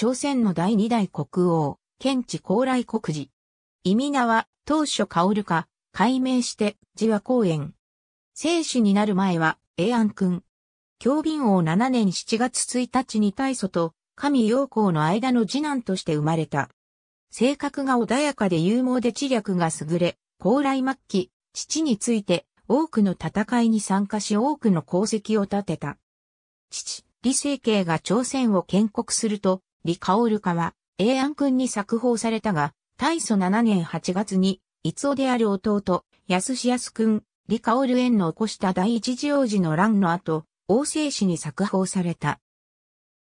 朝鮮の第二代国王、県知高麗国寺。意味名は、当初薫か、改名して、寺和公園。生死になる前は、永安君。教便王7年7月1日に大祖と、神陽光の間の次男として生まれた。性格が穏やかで勇猛で知略が優れ、高麗末期、父について多くの戦いに参加し多くの功績を立てた。父、李成慶が朝鮮を建国すると、李ルカは、永安君に作法されたが、大祖7年8月に、つ尾である弟、安志安君、李ル園の起こした第一次王子の乱の後、王政史に作法された。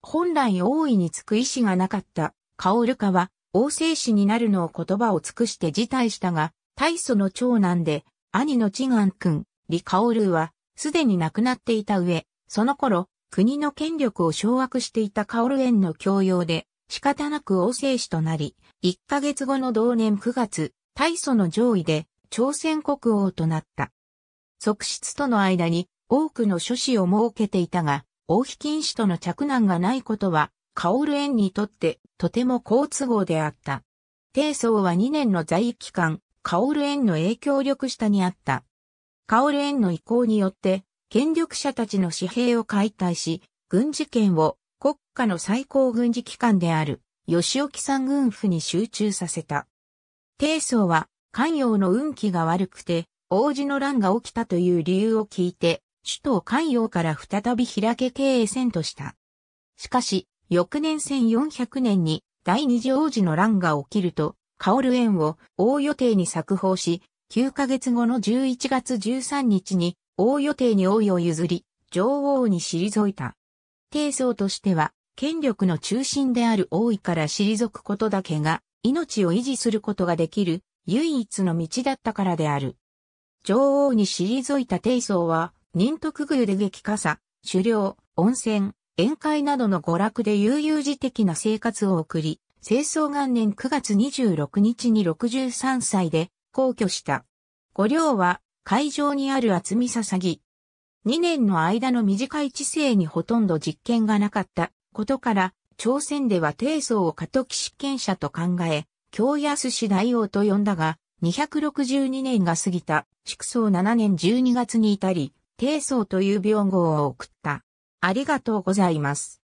本来王位につく意志がなかった、カオルカは、王政史になるのを言葉を尽くして辞退したが、大祖の長男で、兄の知願君、李ルは、すでに亡くなっていた上、その頃、国の権力を掌握していたカオルエンの強要で、仕方なく王政史となり、1ヶ月後の同年9月、大祖の上位で朝鮮国王となった。側室との間に多くの諸子を設けていたが、王妃禁止との着難がないことは、カオルエンにとってとても好都合であった。帝宗は2年の在位期間、カオルエンの影響力下にあった。カオルエンの意向によって、権力者たちの紙幣を解体し、軍事権を国家の最高軍事機関である吉沖山軍府に集中させた。帝宗は関陽の運気が悪くて、王子の乱が起きたという理由を聞いて、首都関陽から再び開け経営戦とした。しかし、翌年1400年に第二次王子の乱が起きると、カオル園を大予定に作法し、9ヶ月後の11月13日に王予定に王位を譲り、女王に退いた。帝宗としては、権力の中心である王位から退くことだけが、命を維持することができる、唯一の道だったからである。女王に退いた帝宗は、忍徳宮で激化さ、狩猟、温泉、宴会などの娯楽で悠々自適な生活を送り、清掃元年9月26日に63歳で、皇居した。五陵は会場にある厚みささぎ。2年の間の短い知性にほとんど実験がなかったことから、朝鮮では低層を過渡期執験者と考え、京安市大王と呼んだが、262年が過ぎた、祝宗7年12月に至り、低層という病号を送った。ありがとうございます。